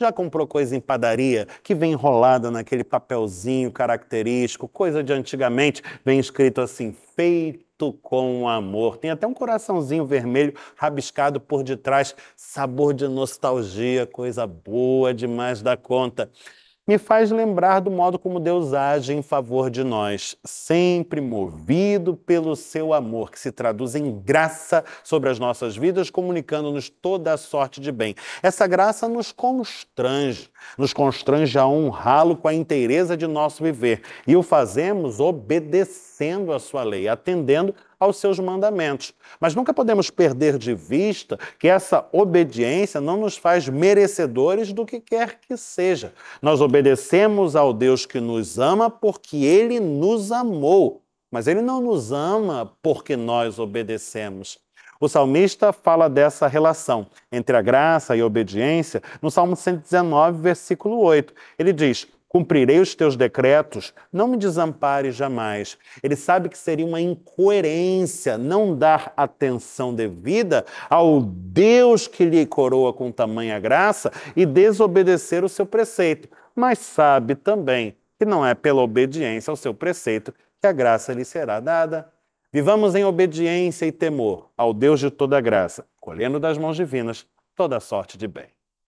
Já comprou coisa em padaria que vem enrolada naquele papelzinho característico, coisa de antigamente, vem escrito assim, feito com amor. Tem até um coraçãozinho vermelho rabiscado por detrás, sabor de nostalgia, coisa boa demais da conta me faz lembrar do modo como Deus age em favor de nós, sempre movido pelo seu amor, que se traduz em graça sobre as nossas vidas, comunicando-nos toda a sorte de bem. Essa graça nos constrange, nos constrange a honrá-lo com a inteireza de nosso viver, e o fazemos obedecendo a sua lei, atendendo aos seus mandamentos. Mas nunca podemos perder de vista que essa obediência não nos faz merecedores do que quer que seja. Nós obedecemos ao Deus que nos ama porque ele nos amou. Mas ele não nos ama porque nós obedecemos. O salmista fala dessa relação entre a graça e a obediência no Salmo 119, versículo 8. Ele diz: cumprirei os teus decretos, não me desampare jamais. Ele sabe que seria uma incoerência não dar atenção devida ao Deus que lhe coroa com tamanha graça e desobedecer o seu preceito, mas sabe também que não é pela obediência ao seu preceito que a graça lhe será dada. Vivamos em obediência e temor ao Deus de toda graça, colhendo das mãos divinas toda sorte de bem.